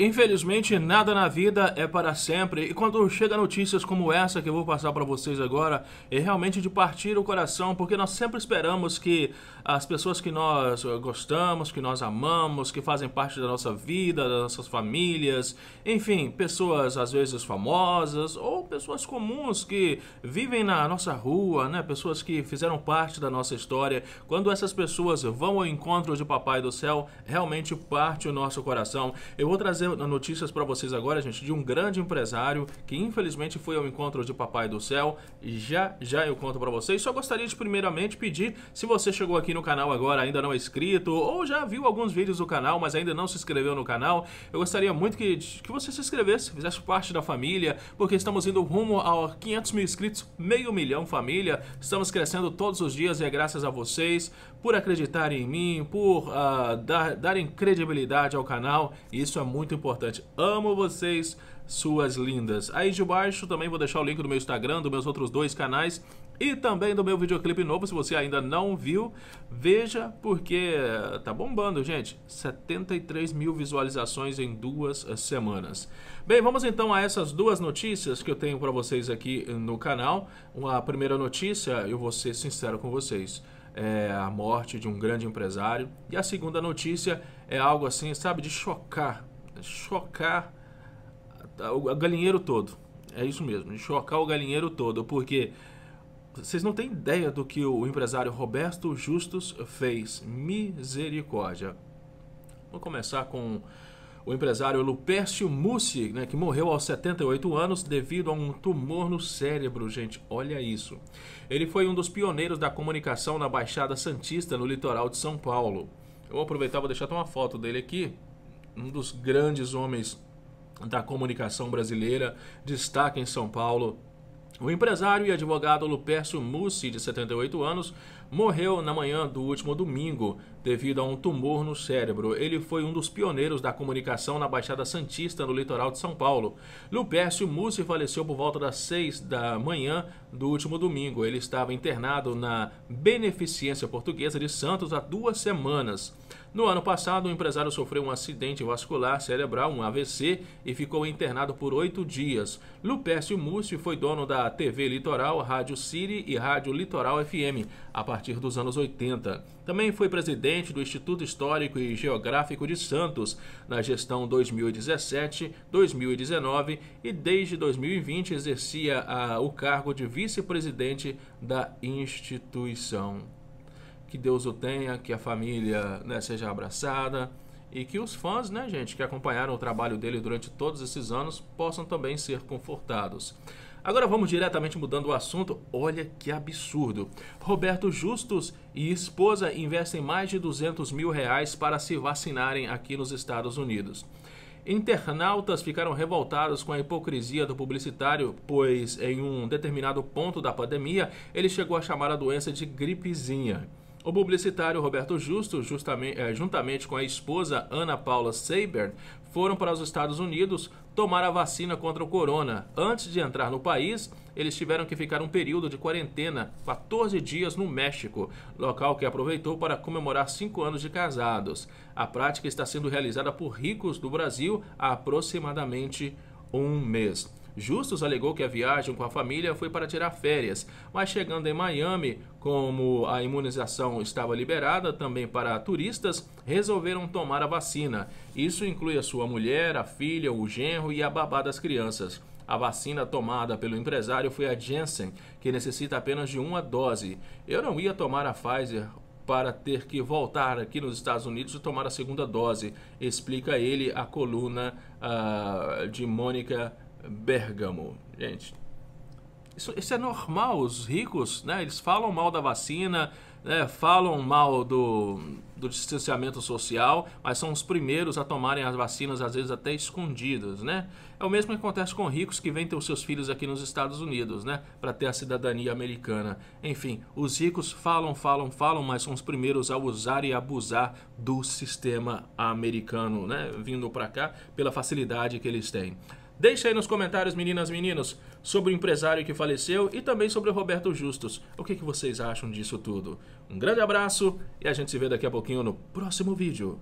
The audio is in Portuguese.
Infelizmente, nada na vida é para sempre, e quando chega notícias como essa que eu vou passar para vocês agora, é realmente de partir o coração, porque nós sempre esperamos que as pessoas que nós gostamos, que nós amamos, que fazem parte da nossa vida, das nossas famílias, enfim, pessoas às vezes famosas ou pessoas comuns que vivem na nossa rua, né, pessoas que fizeram parte da nossa história, quando essas pessoas vão ao encontro de Papai do Céu, realmente parte o nosso coração. Eu vou trazer trazer notícias para vocês agora, gente, de um grande empresário que infelizmente foi ao encontro de Papai do Céu. Já já eu conto para vocês. Só gostaria de primeiramente pedir, se você chegou aqui no canal agora, ainda não é inscrito ou já viu alguns vídeos do canal, mas ainda não se inscreveu no canal, eu gostaria muito que, que você se inscrevesse, fizesse parte da família, porque estamos indo rumo a 500 mil inscritos, meio milhão família. Estamos crescendo todos os dias e é graças a vocês por acreditarem em mim, por uh, dar, darem credibilidade ao canal. Isso é muito importante. Amo vocês, suas lindas. Aí de baixo também vou deixar o link do meu Instagram, dos meus outros dois canais e também do meu videoclipe novo. Se você ainda não viu, veja porque ah, tá bombando, gente. 73 mil visualizações em duas ah, semanas. Bem, vamos então a essas duas notícias que eu tenho para vocês aqui eh, no canal. Uma primeira notícia, eu vou ser sincero com vocês é a morte de um grande empresário. E a segunda notícia é algo assim, sabe, de chocar, chocar o galinheiro todo. É isso mesmo, de chocar o galinheiro todo, porque vocês não têm ideia do que o empresário Roberto Justus fez. Misericórdia. Vou começar com o empresário Lupércio Mussi, né, que morreu aos 78 anos devido a um tumor no cérebro, gente, olha isso. Ele foi um dos pioneiros da comunicação na Baixada Santista, no litoral de São Paulo. Eu vou aproveitar, vou deixar até uma foto dele aqui, um dos grandes homens da comunicação brasileira, destaque em São Paulo, o empresário e advogado Lupercio Mussi, de 78 anos, morreu na manhã do último domingo devido a um tumor no cérebro. Ele foi um dos pioneiros da comunicação na Baixada Santista, no litoral de São Paulo. Lupercio Mussi faleceu por volta das 6 da manhã do último domingo. Ele estava internado na Beneficência Portuguesa de Santos há duas semanas. No ano passado, o empresário sofreu um acidente vascular cerebral, um AVC, e ficou internado por oito dias. Lupércio Mussi foi dono da TV Litoral, Rádio City e Rádio Litoral FM a partir dos anos 80. Também foi presidente do Instituto Histórico e Geográfico de Santos na gestão 2017-2019 e desde 2020 exercia a, ah, o cargo de vice-presidente da instituição que Deus o tenha, que a família né, seja abraçada e que os fãs, né, gente, que acompanharam o trabalho dele durante todos esses anos possam também ser confortados. Agora vamos diretamente mudando o assunto. Olha que absurdo! Roberto Justus e esposa investem mais de 200 mil reais para se vacinarem aqui nos Estados Unidos. Internautas ficaram revoltados com a hipocrisia do publicitário, pois em um determinado ponto da pandemia ele chegou a chamar a doença de gripezinha. O publicitário Roberto Justo, eh, juntamente com a esposa Ana Paula Seiber, foram para os Estados Unidos tomar a vacina contra o corona. Antes de entrar no país, eles tiveram que ficar um período de quarentena, 14 dias no México, local que aproveitou para comemorar cinco anos de casados. A prática está sendo realizada por ricos do Brasil há aproximadamente um mês. Justus alegou que a viagem com a família foi para tirar férias, mas chegando em Miami, como a imunização estava liberada também para turistas, resolveram tomar a vacina. Isso inclui a sua mulher, a filha, o genro e a babá das crianças. A vacina tomada pelo empresário foi a Janssen, que necessita apenas de uma dose. Eu não ia tomar a Pfizer para ter que voltar aqui nos Estados Unidos e tomar a segunda dose, explica ele a coluna uh, de Mônica Bergamo. Gente, isso, isso, é normal. Os ricos, né? Eles falam mal da vacina, né, falam mal do, do distanciamento social, mas são os primeiros a tomarem as vacinas, às vezes até escondidas, né? É o mesmo que acontece com ricos que vêm ter os seus filhos aqui nos Estados Unidos, né? Para ter a cidadania americana. Enfim, os ricos falam, falam, falam, mas são os primeiros a usar e abusar do sistema americano, né? Vindo para cá pela facilidade que eles têm. Deixa aí nos comentários, meninas meninos, sobre o empresário que faleceu e também sobre o Roberto Justus. O que, que vocês acham disso tudo? Um grande abraço e a gente se vê daqui a pouquinho no próximo vídeo.